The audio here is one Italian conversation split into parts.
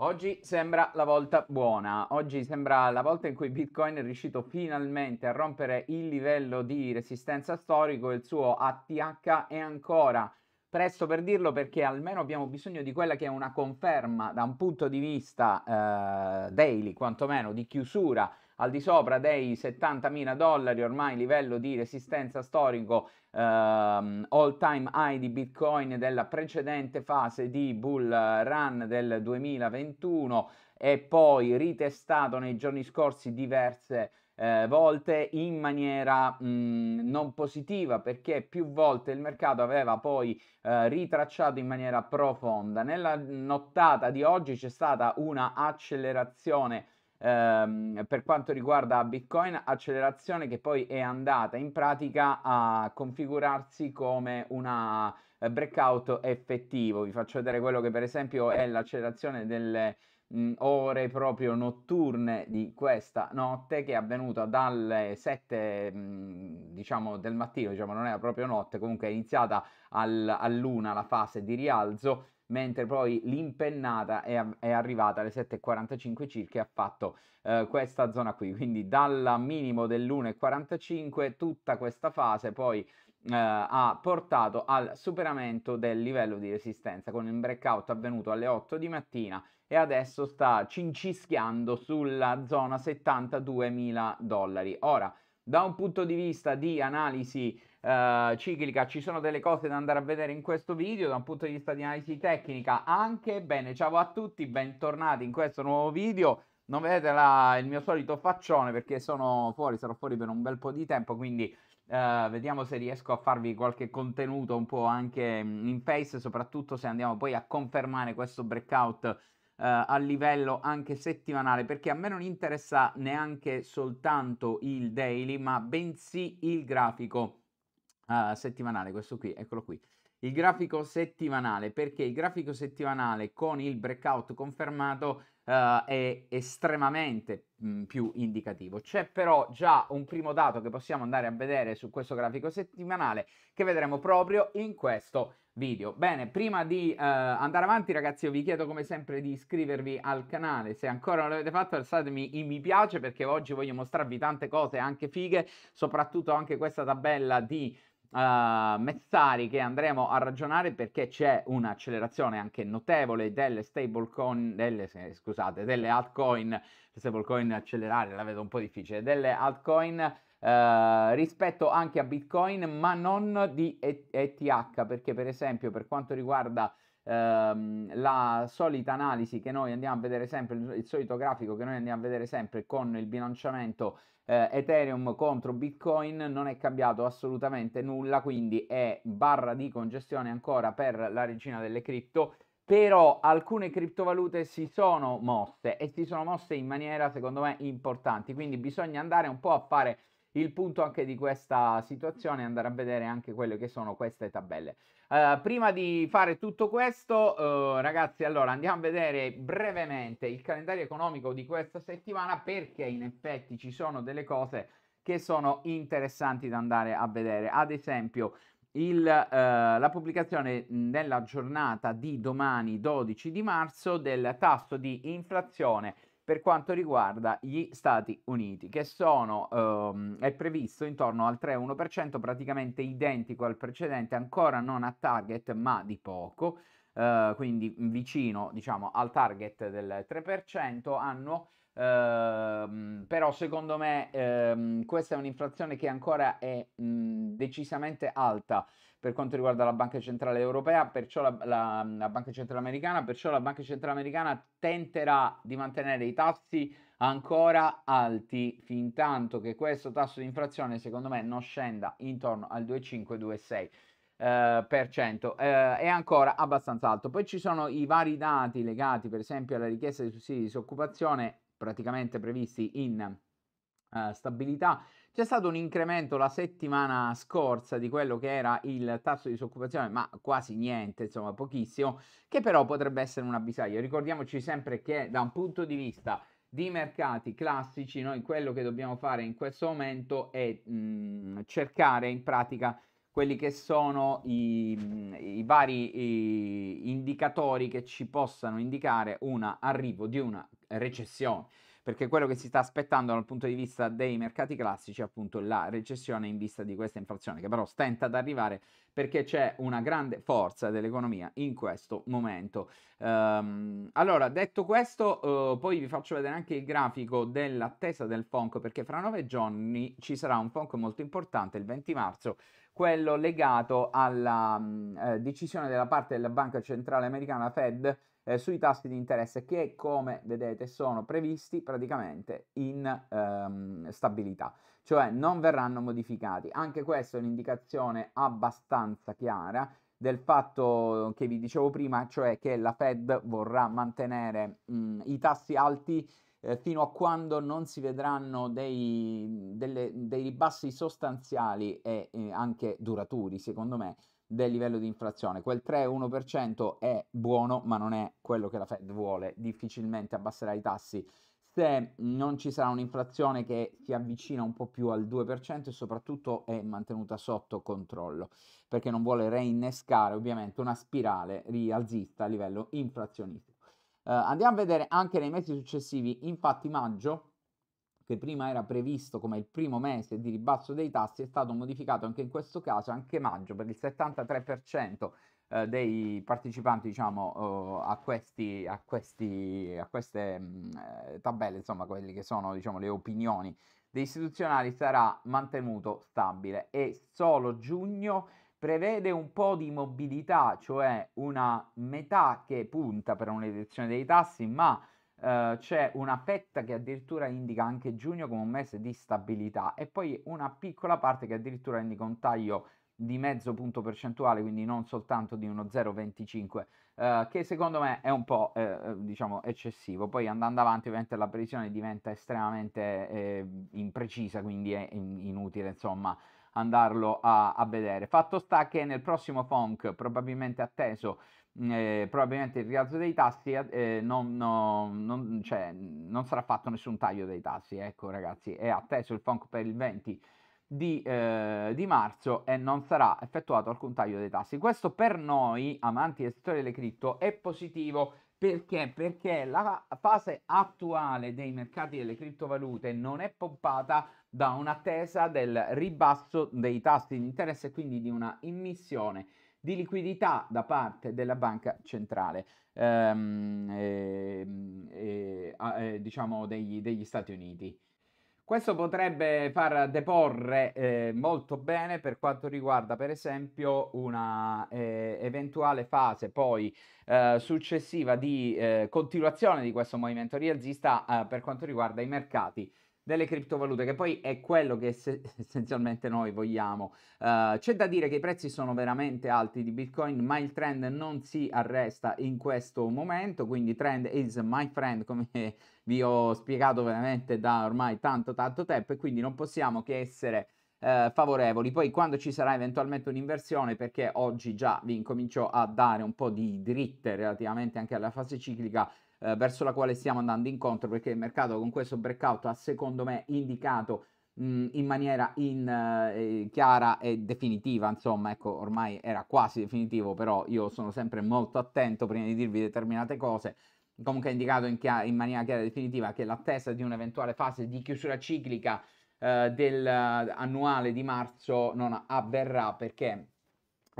Oggi sembra la volta buona, oggi sembra la volta in cui Bitcoin è riuscito finalmente a rompere il livello di resistenza storico, il suo ATH è ancora presto per dirlo perché almeno abbiamo bisogno di quella che è una conferma da un punto di vista eh, daily, quantomeno di chiusura al di sopra dei 70.000 dollari, ormai livello di resistenza storico ehm, all time high di Bitcoin della precedente fase di bull run del 2021 e poi ritestato nei giorni scorsi diverse eh, volte in maniera mh, mm, non positiva perché più volte il mercato aveva poi eh, ritracciato in maniera profonda. Nella nottata di oggi c'è stata una accelerazione ehm, per quanto riguarda Bitcoin, accelerazione che poi è andata in pratica a configurarsi come una eh, breakout effettivo. Vi faccio vedere quello che per esempio è l'accelerazione delle mh, mm, ore proprio notturne di questa notte che è avvenuta dalle 7 mh, mm, diciamo del mattino, diciamo non era proprio notte, comunque è iniziata al, all'una la fase di rialzo mentre poi l'impennata è, è arrivata alle 7,45 circa e ha fatto eh, questa zona qui, quindi dal minimo dell'1,45 tutta questa fase poi eh, ha portato al superamento del livello di resistenza con il breakout avvenuto alle 8 di mattina e adesso sta cincischiando sulla zona 72.000 dollari. Ora, da un punto di vista di analisi eh, ciclica, ci sono delle cose da andare a vedere in questo video da un punto di vista di analisi tecnica anche. Bene, ciao a tutti, bentornati in questo nuovo video. Non vedete la, il mio solito faccione perché sono fuori, sarò fuori per un bel po' di tempo, quindi Uh, vediamo se riesco a farvi qualche contenuto un po' anche in face, soprattutto se andiamo poi a confermare questo breakout uh, a livello anche settimanale, perché a me non interessa neanche soltanto il daily, ma bensì il grafico. Ah, settimanale, questo qui, eccolo qui. Il grafico settimanale, perché il grafico settimanale con il breakout confermato eh, è estremamente mh, più indicativo. C'è però già un primo dato che possiamo andare a vedere su questo grafico settimanale che vedremo proprio in questo video. Bene, prima di eh, andare avanti ragazzi io vi chiedo come sempre di iscrivervi al canale, se ancora non l'avete fatto alzatemi il mi piace perché oggi voglio mostrarvi tante cose anche fighe, soprattutto anche questa tabella di uh, Mezzari che andremo a ragionare perché c'è un'accelerazione anche notevole delle stablecoin, delle, scusate, delle altcoin, le stablecoin accelerare la vedo un po' difficile, delle altcoin Uh, rispetto anche a Bitcoin, ma non di ETH, perché per esempio per quanto riguarda ehm, la solita analisi che noi andiamo a vedere sempre, il solito grafico che noi andiamo a vedere sempre con il bilanciamento eh, Ethereum contro Bitcoin non è cambiato assolutamente nulla, quindi è barra di congestione ancora per la regina delle cripto, però alcune criptovalute si sono mosse e si sono mosse in maniera secondo me importante, quindi bisogna andare un po' a fare il punto anche di questa situazione è andare a vedere anche quelle che sono queste tabelle. Uh, prima di fare tutto questo, uh, ragazzi, allora andiamo a vedere brevemente il calendario economico di questa settimana perché in effetti ci sono delle cose che sono interessanti da andare a vedere. Ad esempio, il, uh, la pubblicazione nella giornata di domani 12 di marzo del tasso di inflazione per quanto riguarda gli Stati Uniti, che sono, ehm, è previsto intorno al 3-1%, praticamente identico al precedente, ancora non a target ma di poco, eh, quindi vicino diciamo, al target del 3% annuo. Ehm, però secondo me ehm, questa è un'inflazione che ancora è mh, decisamente alta per quanto riguarda la Banca Centrale Europea, perciò la, la, la Banca Centrale Americana, perciò la Banca Centrale Americana tenterà di mantenere i tassi ancora alti fin tanto che questo tasso di inflazione secondo me non scenda intorno al 2,5-2,6%. Eh, per cento, eh, è ancora abbastanza alto. Poi ci sono i vari dati legati, per esempio, alla richiesta di sussidi di disoccupazione praticamente previsti in eh, stabilità c'è stato un incremento la settimana scorsa di quello che era il tasso di disoccupazione, ma quasi niente, insomma pochissimo, che però potrebbe essere un avvisaglio. Ricordiamoci sempre che da un punto di vista di mercati classici, noi quello che dobbiamo fare in questo momento è mh, mm, cercare in pratica quelli che sono i, mm, i vari i indicatori che ci possano indicare un arrivo di una recessione perché quello che si sta aspettando dal punto di vista dei mercati classici è appunto la recessione in vista di questa inflazione, che però stenta ad arrivare perché c'è una grande forza dell'economia in questo momento. Um, allora, detto questo, uh, poi vi faccio vedere anche il grafico dell'attesa del FONC, perché fra nove giorni ci sarà un FONC molto importante, il 20 marzo, quello legato alla mh, mm, eh, decisione della parte della Banca Centrale Americana la Fed eh, sui tassi di interesse che come vedete sono previsti praticamente in ehm, stabilità, cioè non verranno modificati. Anche questa è un'indicazione abbastanza chiara del fatto che vi dicevo prima, cioè che la Fed vorrà mantenere mh, i tassi alti eh, fino a quando non si vedranno dei, delle, dei ribassi sostanziali e eh, anche duraturi, secondo me, del livello di inflazione. Quel 3-1% è buono, ma non è quello che la Fed vuole. Difficilmente abbasserà i tassi se non ci sarà un'inflazione che si avvicina un po' più al 2% e soprattutto è mantenuta sotto controllo, perché non vuole reinnescare ovviamente una spirale rialzista a livello inflazionistico. Uh, andiamo a vedere anche nei mesi successivi, infatti maggio che prima era previsto come il primo mese di ribasso dei tassi, è stato modificato anche in questo caso, anche maggio, per il 73% eh, dei partecipanti diciamo, eh, a, questi, a, questi, a, queste mh, mm, eh, tabelle, insomma, quelli che sono diciamo, le opinioni dei istituzionali, sarà mantenuto stabile e solo giugno prevede un po' di mobilità, cioè una metà che punta per un'edizione dei tassi, ma eh, c'è una fetta che addirittura indica anche giugno come un mese di stabilità e poi una piccola parte che addirittura indica un taglio di mezzo punto percentuale, quindi non soltanto di uno 0,25, uh, eh, che secondo me è un po' eh, eh, diciamo eccessivo. Poi andando avanti ovviamente la previsione diventa estremamente eh, imprecisa, quindi è in- inutile insomma andarlo a-, a vedere. Fatto sta che nel prossimo FONC, probabilmente atteso eh, probabilmente il rialzo dei tassi eh, eh, non, no, non, cioè, non, sarà fatto nessun taglio dei tassi, ecco ragazzi, è atteso il FONC per il 20 di, eh, di, marzo e non sarà effettuato alcun taglio dei tassi. Questo per noi, amanti del settore delle cripto, è positivo perché? Perché la fase attuale dei mercati delle criptovalute non è pompata da un'attesa del ribasso dei tassi di interesse e quindi di una immissione di liquidità da parte della banca centrale, ehm, ehm eh, eh, diciamo degli, degli Stati Uniti. Questo potrebbe far deporre eh, molto bene per quanto riguarda, per esempio, una eh, eventuale fase poi eh, successiva di eh, continuazione di questo movimento rialzista eh, per quanto riguarda i mercati delle criptovalute, che poi è quello che se- essenzialmente noi vogliamo. Uh, c'è da dire che i prezzi sono veramente alti di Bitcoin, ma il trend non si arresta in questo momento, quindi trend is my friend, come vi ho spiegato veramente da ormai tanto tanto tempo, e quindi non possiamo che essere eh, favorevoli. Poi quando ci sarà eventualmente un'inversione, perché oggi già vi incomincio a dare un po' di dritte relativamente anche alla fase ciclica, eh, verso la quale stiamo andando incontro perché il mercato con questo breakout ha secondo me indicato mh, mm, in maniera in, eh, eh, chiara e definitiva, insomma, ecco, ormai era quasi definitivo, però io sono sempre molto attento prima di dirvi determinate cose comunque ha indicato in, chiara, in, maniera chiara e definitiva che l'attesa di un'eventuale fase di chiusura ciclica eh, del, eh, di marzo non avverrà perché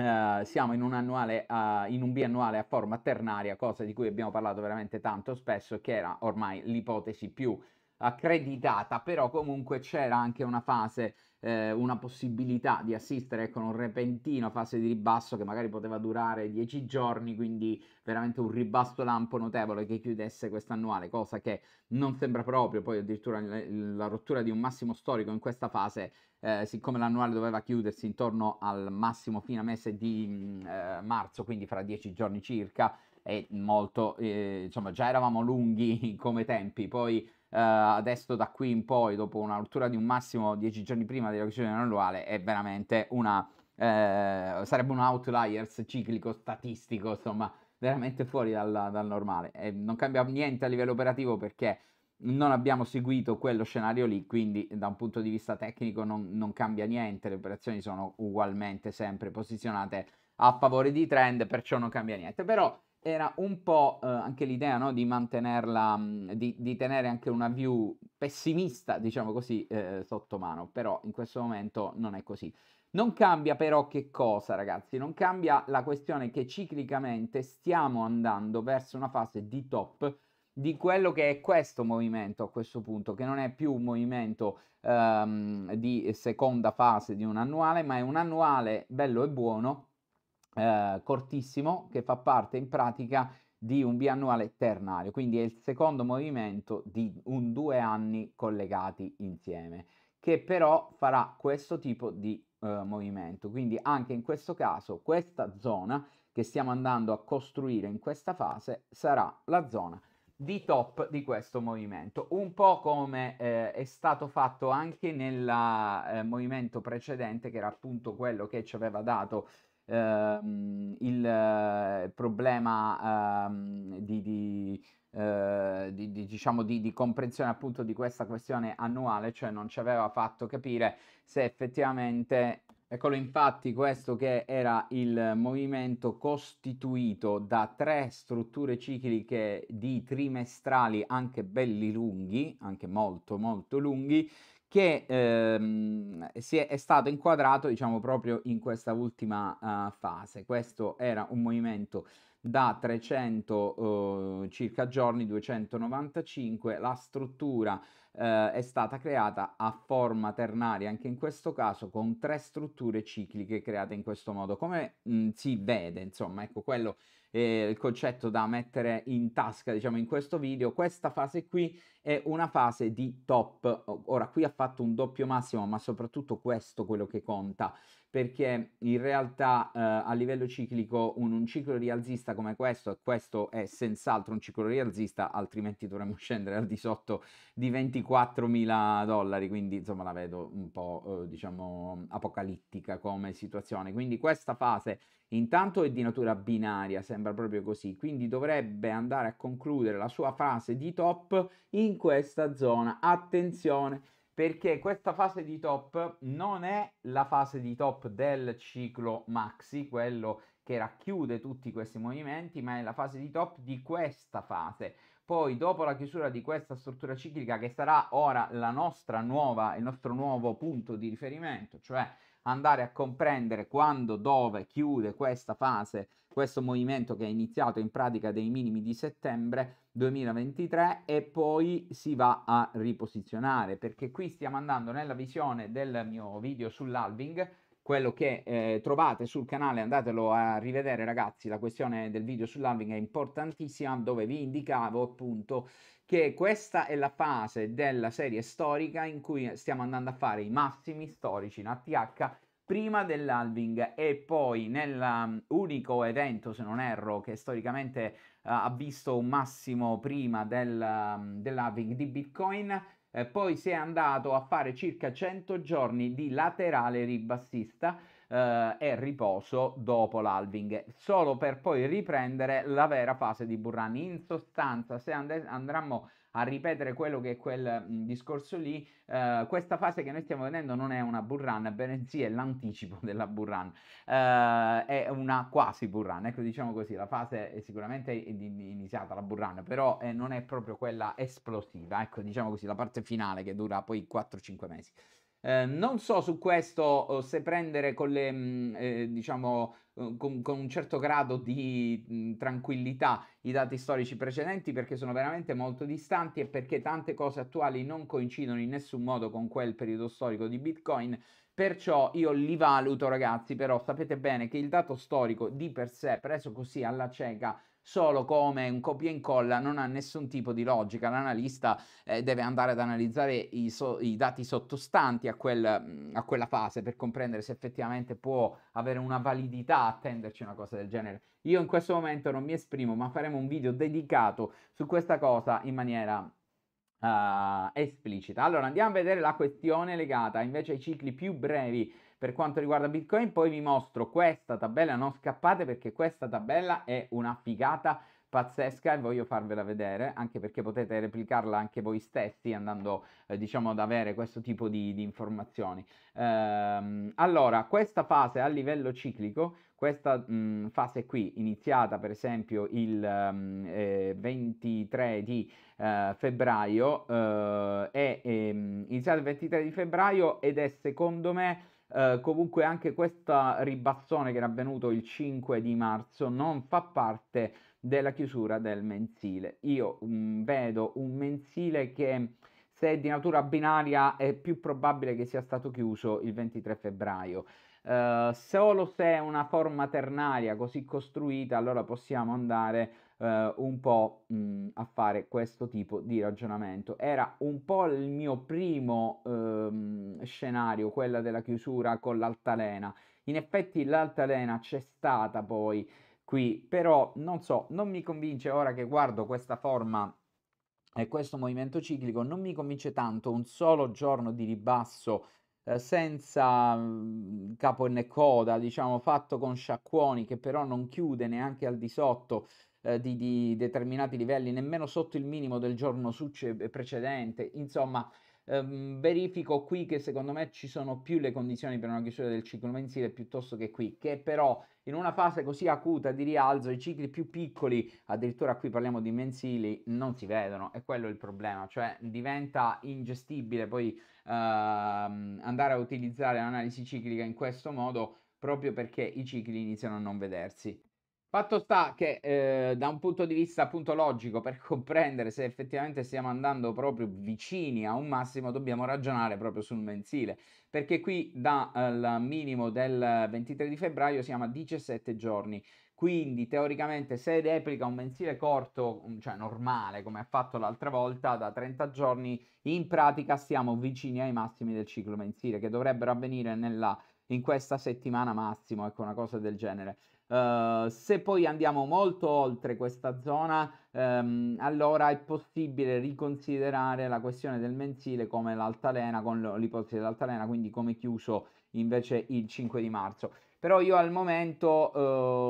Ehm, siamo in un, annuale, uh, in un biannuale a forma ternaria, cosa di cui abbiamo parlato veramente tanto spesso, che era ormai l'ipotesi più accreditata, però comunque c'era anche una fase, eh, una possibilità di assistere con ecco, un repentino fase di ribasso che magari poteva durare 10 giorni, quindi veramente un ribasso lampo notevole che chiudesse quest'annuale, cosa che non sembra proprio, poi addirittura la rottura di un massimo storico in questa fase, eh, siccome l'annuale doveva chiudersi intorno al massimo fine mese di mm, eh, marzo, quindi fra 10 giorni circa, e molto, eh, insomma, già eravamo lunghi come tempi, poi eh, adesso da qui in poi, dopo una rottura di un massimo 10 giorni prima della chiusura annuale, è veramente una... Eh, sarebbe un outliers ciclico statistico, insomma, veramente fuori dal, dal normale. E non cambia niente a livello operativo perché non abbiamo seguito quello scenario lì, quindi da un punto di vista tecnico non, non cambia niente, le operazioni sono ugualmente sempre posizionate a favore di trend, perciò non cambia niente. Però era un po' eh, anche l'idea no, di mantenerla, mm, di, di, tenere anche una view pessimista, diciamo così, eh, sotto mano, però in questo momento non è così. Non cambia però che cosa, ragazzi? Non cambia la questione che ciclicamente stiamo andando verso una fase di top di quello che è questo movimento a questo punto, che non è più un movimento ehm, di seconda fase di un annuale, ma è un annuale bello e buono eh, cortissimo che fa parte in pratica di un biannuale ternario, quindi è il secondo movimento di un due anni collegati insieme, che però farà questo tipo di eh, movimento. Quindi anche in questo caso questa zona che stiamo andando a costruire in questa fase sarà la zona di top di questo movimento, un po' come eh, è stato fatto anche nel eh, movimento precedente che era appunto quello che ci aveva dato ehm, il eh, problema ehm, di, di, eh, di, di, diciamo di, comprensione appunto di questa questione annuale, cioè non ci aveva fatto capire se effettivamente, eccolo infatti questo che era il movimento costituito da tre strutture cicliche di trimestrali anche belli lunghi, anche molto molto lunghi, che ehm, è, è, stato inquadrato diciamo proprio in questa ultima uh, fase. Questo era un movimento da 300 uh, circa giorni, 295, la struttura eh, è stata creata a forma ternaria, anche in questo caso con tre strutture cicliche create in questo modo. Come mh, mm, si vede, insomma, ecco quello eh, il concetto da mettere in tasca, diciamo, in questo video. Questa fase qui è una fase di top. Ora, qui ha fatto un doppio massimo, ma soprattutto questo quello che conta perché in realtà eh, a livello ciclico un, un, ciclo rialzista come questo, e questo è senz'altro un ciclo rialzista, altrimenti dovremmo scendere al di sotto di 24.000 dollari, quindi insomma la vedo un po' eh, diciamo apocalittica come situazione. Quindi questa fase intanto è di natura binaria, sembra proprio così, quindi dovrebbe andare a concludere la sua fase di top in questa zona. Attenzione! perché questa fase di top non è la fase di top del ciclo maxi, quello che racchiude tutti questi movimenti, ma è la fase di top di questa fase. Poi dopo la chiusura di questa struttura ciclica che sarà ora la nostra nuova, il nostro nuovo punto di riferimento, cioè andare a comprendere quando, dove chiude questa fase, questo movimento che è iniziato in pratica dei minimi di settembre, 2023 e poi si va a riposizionare perché qui stiamo andando nella visione del mio video sull'alving quello che eh, trovate sul canale andatelo a rivedere ragazzi la questione del video sull'alving è importantissima dove vi indicavo appunto che questa è la fase della serie storica in cui stiamo andando a fare i massimi storici in ATH prima dell'alving e poi nell'unico mm, evento, se non erro, che storicamente ha visto un massimo prima del, mm, dell'Avic di Bitcoin, eh, poi si è andato a fare circa 100 giorni di laterale ribassista eh, e riposo dopo l'alving, solo per poi riprendere la vera fase di Burrani. In sostanza, se and- andremo a ripetere quello che è quel mhmm, discorso lì, eh, questa fase che noi stiamo vedendo non è una bull run, bensì è l'anticipo della bull run, eh, è una quasi bull run, ecco diciamo così, la fase è sicuramente iniziata la bull run, però eh, non è proprio quella esplosiva, ecco diciamo così, la parte finale che dura poi 4-5 mesi. Eh, non so su questo se prendere con le, mh, mm, eh, diciamo, eh, con, con, un certo grado di mh, mm, tranquillità i dati storici precedenti perché sono veramente molto distanti e perché tante cose attuali non coincidono in nessun modo con quel periodo storico di Bitcoin. Perciò io li valuto, ragazzi, però sapete bene che il dato storico di per sé, preso così alla cieca, solo come un copia e incolla non ha nessun tipo di logica. L'analista eh, deve andare ad analizzare i, so- i dati sottostanti a, quel, mm, a quella fase per comprendere se effettivamente può avere una validità attenderci una cosa del genere. Io in questo momento non mi esprimo, ma faremo un video dedicato su questa cosa in maniera Uh, esplicita. Allora andiamo a vedere la questione legata invece ai cicli più brevi per quanto riguarda Bitcoin poi vi mostro questa tabella, non scappate perché questa tabella è una figata pazzesca e voglio farvela vedere anche perché potete replicarla anche voi stessi andando eh, diciamo ad avere questo tipo di, di informazioni ehm, allora questa fase a livello ciclico questa mh, mm, fase qui iniziata per esempio il mh, mm, eh, 23 di eh, febbraio eh, è, è ehm, iniziata il 23 di febbraio ed è secondo me eh, comunque anche questo ribassone che era avvenuto il 5 di marzo non fa parte della chiusura del mensile. Io um, vedo un mensile che se è di natura binaria è più probabile che sia stato chiuso il 23 febbraio. Uh, solo se è una forma ternaria così costruita allora possiamo andare eh, un po' mh, a fare questo tipo di ragionamento. Era un po' il mio primo ehm, scenario, quella della chiusura con l'altalena. In effetti l'altalena c'è stata poi qui, però non so, non mi convince ora che guardo questa forma e questo movimento ciclico, non mi convince tanto un solo giorno di ribasso eh, senza capo e coda, diciamo fatto con sciacquoni che però non chiude neanche al di sotto eh, di, di, determinati livelli, nemmeno sotto il minimo del giorno succe- eh, precedente. Insomma, ehm, verifico qui che secondo me ci sono più le condizioni per una chiusura del ciclo mensile piuttosto che qui, che però in una fase così acuta di rialzo i cicli più piccoli, addirittura qui parliamo di mensili, non si vedono e quello è il problema, cioè diventa ingestibile poi ehm, andare a utilizzare l'analisi ciclica in questo modo proprio perché i cicli iniziano a non vedersi. Fatto sta che eh, da un punto di vista appunto logico, per comprendere se effettivamente stiamo andando proprio vicini a un massimo, dobbiamo ragionare proprio sul mensile, perché qui dal minimo del 23 di febbraio siamo a 17 giorni. Quindi teoricamente se replica un mensile corto, mm, cioè normale come ha fatto l'altra volta, da 30 giorni, in pratica siamo vicini ai massimi del ciclo mensile che dovrebbero avvenire nella, in questa settimana massimo, ecco una cosa del genere. Eh, se poi andiamo molto oltre questa zona, um, allora è possibile riconsiderare la questione del mensile come l'altalena, con l'ipotesi dell'altalena, quindi come chiuso invece il 5 di marzo. Però io al momento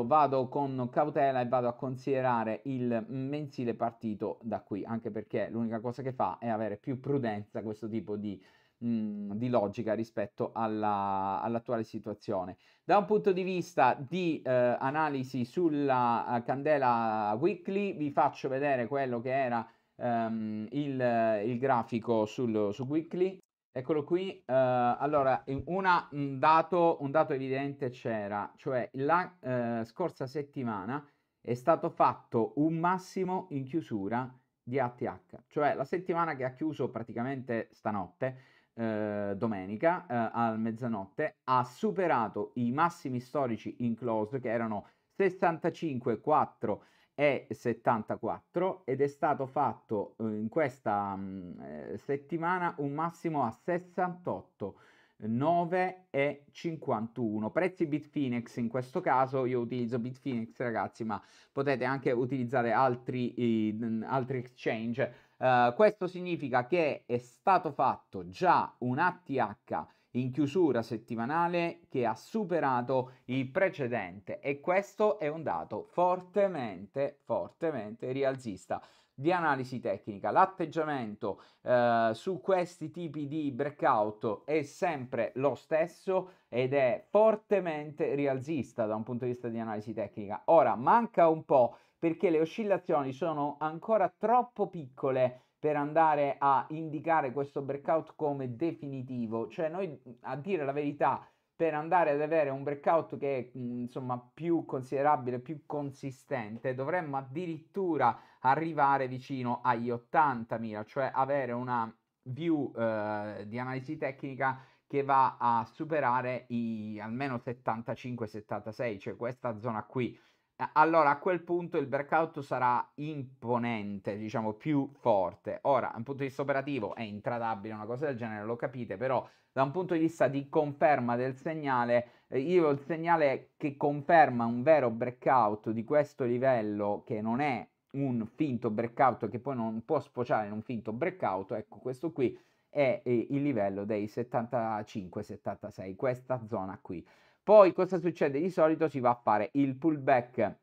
uh, vado con cautela e vado a considerare il mensile partito da qui, anche perché l'unica cosa che fa è avere più prudenza questo tipo di mh, di logica rispetto alla, all'attuale situazione. Da un punto di vista di eh, analisi sulla eh, candela weekly, vi faccio vedere quello che era ehm, il, il, grafico sul, su weekly. Eccolo qui, uh, allora una, un, dato, un, dato, evidente c'era, cioè la uh, scorsa settimana è stato fatto un massimo in chiusura di ATH, cioè la settimana che ha chiuso praticamente stanotte eh, domenica eh, a mezzanotte ha superato i massimi storici in close che erano 65,4 e 74 ed è stato fatto eh, in questa mh, mm, eh, settimana un massimo a 68 9 e 51 prezzi Bitfinex in questo caso io utilizzo Bitfinex ragazzi ma potete anche utilizzare altri, i, altri exchange eh, questo significa che è stato fatto già un ATH in chiusura settimanale che ha superato il precedente e questo è un dato fortemente, fortemente rialzista di analisi tecnica. L'atteggiamento eh, su questi tipi di breakout è sempre lo stesso ed è fortemente rialzista da un punto di vista di analisi tecnica. Ora manca un po' perché le oscillazioni sono ancora troppo piccole per andare a indicare questo breakout come definitivo, cioè noi a dire la verità per andare ad avere un breakout che è mhmm, insomma più considerabile, più consistente, dovremmo addirittura arrivare vicino agli 80.000, cioè avere una view eh, di analisi tecnica che va a superare i almeno 75-76, cioè questa zona qui allora a quel punto il breakout sarà imponente, diciamo più forte. Ora, da un punto di vista operativo è intradabile una cosa del genere, lo capite, però da un punto di vista di conferma del segnale, eh, io il segnale che conferma un vero breakout di questo livello che non è un finto breakout che poi non può sfociare in un finto breakout, ecco questo qui è eh, il livello dei 75-76, questa zona qui. Poi cosa succede? Di solito si va a fare il pullback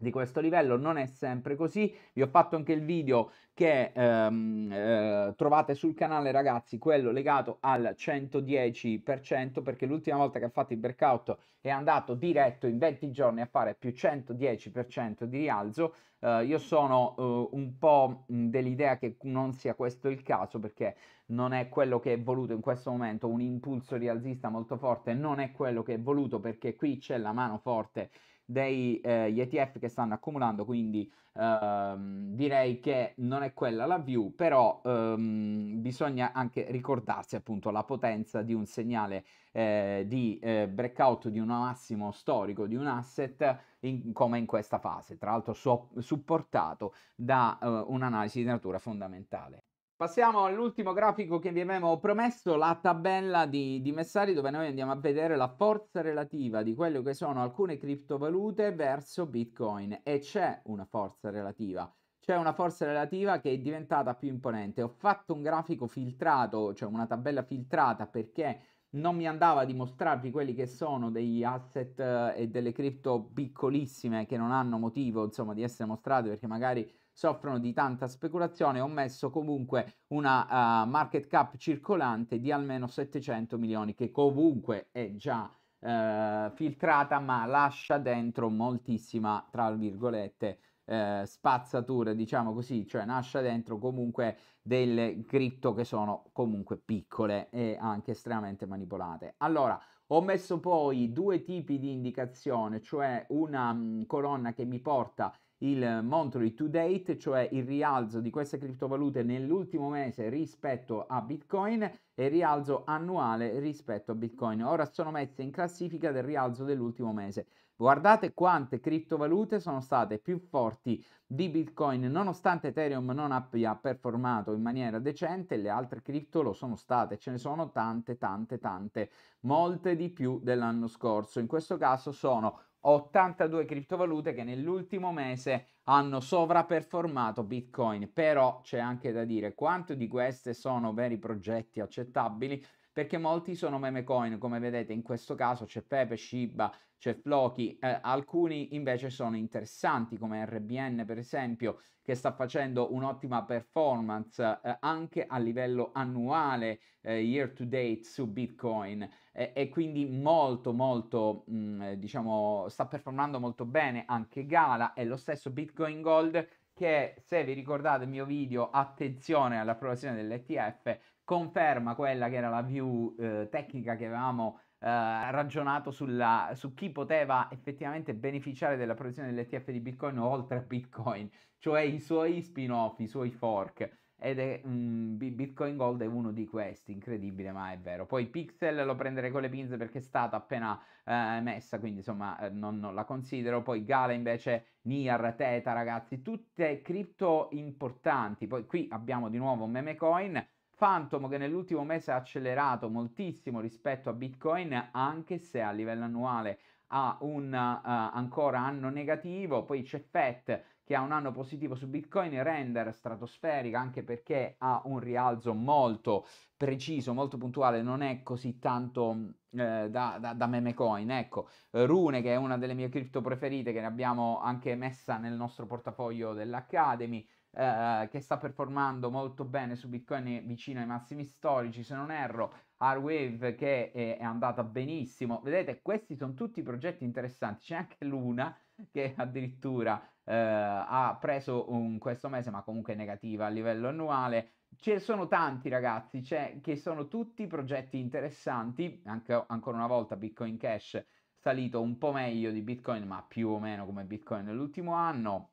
di questo livello non è sempre così vi ho fatto anche il video che ehm, eh, trovate sul canale ragazzi quello legato al 110% perché l'ultima volta che ha fatto il breakout è andato diretto in 20 giorni a fare più 110% di rialzo eh, io sono eh, un po' dell'idea che non sia questo il caso perché non è quello che è voluto in questo momento un impulso rialzista molto forte non è quello che è voluto perché qui c'è la mano forte degli eh, ETF che stanno accumulando, quindi ehm, direi che non è quella la view, però ehm, bisogna anche ricordarsi appunto la potenza di un segnale eh, di eh, breakout di un massimo storico di un asset in, come in questa fase, tra l'altro so, supportato da eh, un'analisi di natura fondamentale. Passiamo all'ultimo grafico che vi avevo promesso, la tabella di, di Messari dove noi andiamo a vedere la forza relativa di quello che sono alcune criptovalute verso Bitcoin e c'è una forza relativa, c'è una forza relativa che è diventata più imponente. Ho fatto un grafico filtrato, cioè una tabella filtrata perché non mi andava di mostrarvi quelli che sono degli asset eh, e delle cripto piccolissime che non hanno motivo insomma di essere mostrate perché magari soffrono di tanta speculazione, ho messo comunque una uh, market cap circolante di almeno 700 milioni, che comunque è già uh, filtrata, ma lascia dentro moltissima, tra virgolette, eh, spazzatura, diciamo così, cioè nasce dentro comunque delle cripto che sono comunque piccole e anche estremamente manipolate. Allora, ho messo poi due tipi di indicazione, cioè una mm, colonna che mi porta il monthly to date, cioè il rialzo di queste criptovalute nell'ultimo mese rispetto a Bitcoin e il rialzo annuale rispetto a Bitcoin. Ora sono messe in classifica del rialzo dell'ultimo mese. Guardate quante criptovalute sono state più forti di Bitcoin, nonostante Ethereum non abbia performato in maniera decente, le altre cripto lo sono state, ce ne sono tante, tante, tante, molte di più dell'anno scorso. In questo caso sono 82 criptovalute che nell'ultimo mese hanno sovraperformato Bitcoin, però c'è anche da dire quanto di queste sono veri progetti accettabili perché molti sono meme coin, come vedete in questo caso c'è Pepe, Shiba, c'è Floki, eh, alcuni invece sono interessanti come RBN per esempio che sta facendo un'ottima performance eh, anche a livello annuale eh, year to date su Bitcoin e quindi molto molto mh, mm, eh, diciamo sta performando molto bene anche Gala e lo stesso Bitcoin Gold che se vi ricordate il mio video attenzione all'approvazione dell'ETF conferma quella che era la view eh, tecnica che avevamo eh, ragionato sulla, su chi poteva effettivamente beneficiare della produzione dell'ETF di Bitcoin oltre a Bitcoin, cioè i suoi spin-off, i suoi fork. Ed è mm, Bitcoin Gold è uno di questi, incredibile, ma è vero. Poi Pixel lo prenderei con le pinze perché è stata appena eh, messa, quindi insomma eh, non, non, la considero. Poi Gala invece, Nier, Teta, ragazzi, tutte cripto importanti. Poi qui abbiamo di nuovo un meme coin Phantom che nell'ultimo mese ha accelerato moltissimo rispetto a Bitcoin, anche se a livello annuale ha un uh, ancora anno negativo, poi c'è FET che ha un anno positivo su Bitcoin, Render stratosferica anche perché ha un rialzo molto preciso, molto puntuale, non è così tanto mm, eh, da, da, da, meme coin. Ecco, Rune che è una delle mie cripto preferite che ne abbiamo anche messa nel nostro portafoglio dell'Academy, eh, che sta performando molto bene su Bitcoin vicino ai massimi storici, se non erro, Arwave che è, è andata benissimo. Vedete, questi sono tutti progetti interessanti, c'è anche Luna che addirittura eh, ha preso un, questo mese, ma comunque negativa a livello annuale. Ce ne sono tanti ragazzi, c'è, che sono tutti progetti interessanti, anche, ancora una volta Bitcoin Cash salito un po' meglio di Bitcoin, ma più o meno come Bitcoin nell'ultimo anno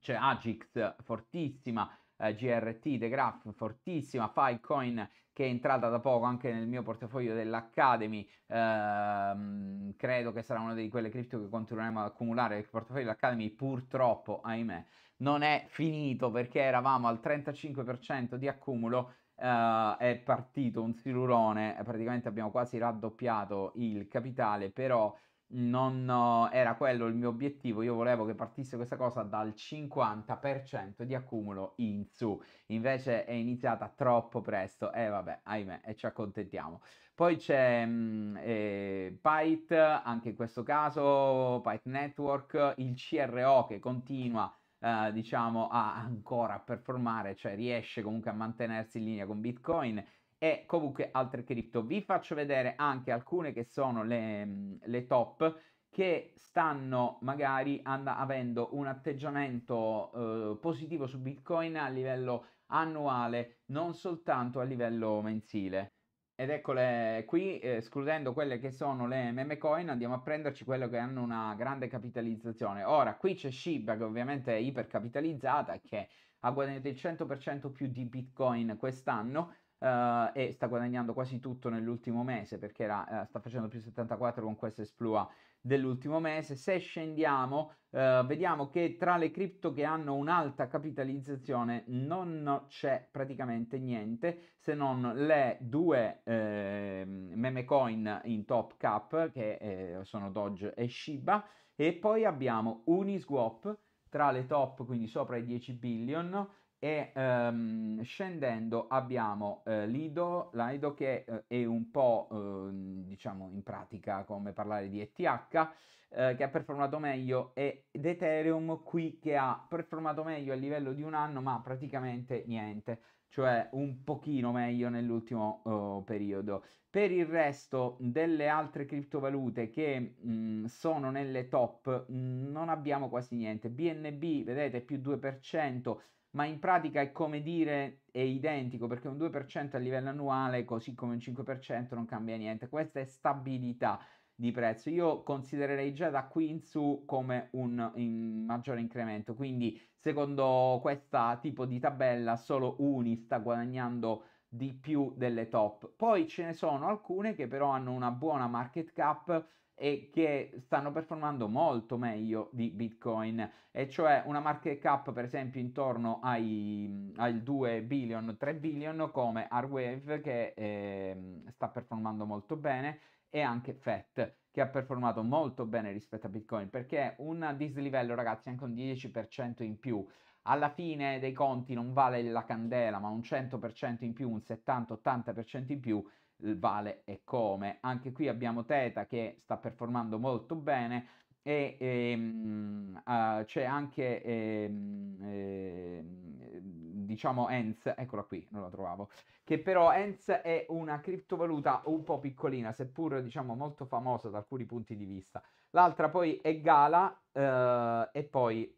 c'è cioè Agix fortissima, eh, GRT, The Graph fortissima, Filecoin che è entrata da poco anche nel mio portafoglio dell'Academy, ehm, credo che sarà una di quelle cripto che continueremo ad accumulare nel portafoglio dell'Academy purtroppo, ahimè, non è finito perché eravamo al 35% di accumulo Uh, è partito un silurone, praticamente abbiamo quasi raddoppiato il capitale, però non era quello il mio obiettivo, io volevo che partisse questa cosa dal 50% di accumulo in su, invece è iniziata troppo presto e eh, vabbè, ahimè, e ci accontentiamo. Poi c'è mh, mm, eh, Pyte, anche in questo caso Pyte Network, il CRO che continua eh, diciamo a ancora performare, cioè riesce comunque a mantenersi in linea con Bitcoin e comunque altre cripto. Vi faccio vedere anche alcune che sono le, mm, le top che stanno magari and- avendo un atteggiamento eh, positivo su Bitcoin a livello annuale, non soltanto a livello mensile. Ed eccole qui, eh, escludendo quelle che sono le meme coin, andiamo a prenderci quelle che hanno una grande capitalizzazione. Ora, qui c'è Shiba che ovviamente è ipercapitalizzata e che ha guadagnato il 100% più di Bitcoin quest'anno, Uh, e sta guadagnando quasi tutto nell'ultimo mese perché era, uh, sta facendo più 74 con questa esplua dell'ultimo mese. Se scendiamo, uh, vediamo che tra le cripto che hanno un'alta capitalizzazione non c'è praticamente niente se non le due eh, meme coin in top cap che eh, sono Doge e Shiba e poi abbiamo Uniswap tra le top, quindi sopra i 10 billion e ehm, scendendo abbiamo eh, Lido, Lido che eh, è un po' eh, diciamo in pratica come parlare di ETH eh, che ha performato meglio ed Ethereum qui che ha performato meglio a livello di un anno ma praticamente niente cioè un pochino meglio nell'ultimo oh, periodo. Per il resto delle altre criptovalute che mh, mm, sono nelle top mh, mm, non abbiamo quasi niente. BNB, vedete, più 2%, ma in pratica è come dire è identico perché un 2% a livello annuale, così come un 5% non cambia niente. Questa è stabilità di prezzo. Io considererei già da qui in su come un in maggiore incremento. Quindi, secondo questo tipo di tabella, solo Uni sta guadagnando di più delle top. Poi ce ne sono alcune che però hanno una buona market cap e che stanno performando molto meglio di Bitcoin, e cioè una market cap per esempio intorno ai, ai 2 billion, 3 billion come Arwave che eh, sta performando molto bene e anche FET che ha performato molto bene rispetto a Bitcoin perché un dislivello ragazzi anche un 10% in più alla fine dei conti non vale la candela ma un 100% in più, un 70-80% in più eh, vale e come. Anche qui abbiamo Teta che sta performando molto bene e ehm, uh, c'è anche ehm, ehm, diciamo ENS, eccola qui, non la trovavo, che però ENS è una criptovaluta un po' piccolina, seppur diciamo molto famosa da alcuni punti di vista. L'altra poi è Gala eh, e poi eh,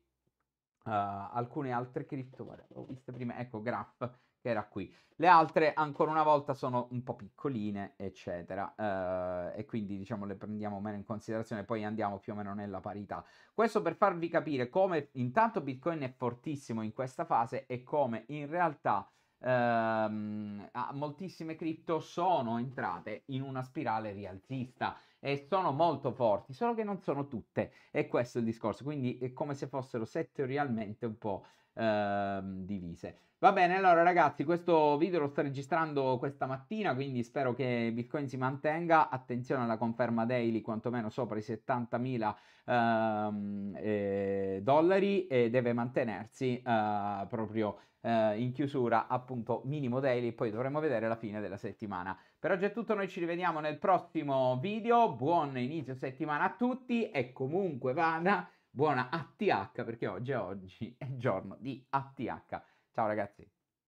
alcune altre criptovalute, ho visto prima, ecco Graph che era qui. Le altre ancora una volta sono un po' piccoline, eccetera, eh, e quindi diciamo le prendiamo meno in considerazione, poi andiamo più o meno nella parità. Questo per farvi capire come intanto Bitcoin è fortissimo in questa fase e come in realtà ehm, moltissime cripto sono entrate in una spirale rialzista e sono molto forti, solo che non sono tutte, e questo è il discorso, quindi è come se fossero settorialmente un po' Ehm, divise. Va bene, allora ragazzi, questo video lo sto registrando questa mattina, quindi spero che Bitcoin si mantenga. Attenzione alla conferma daily, quantomeno sopra i 70.000 ehm, eh, dollari e deve mantenersi eh, proprio eh, in chiusura appunto minimo daily poi dovremo vedere la fine della settimana. Per oggi è tutto, noi ci rivediamo nel prossimo video. Buon inizio settimana a tutti e comunque vada buona ATH perché oggi è oggi è giorno di ATH. Ciao ragazzi!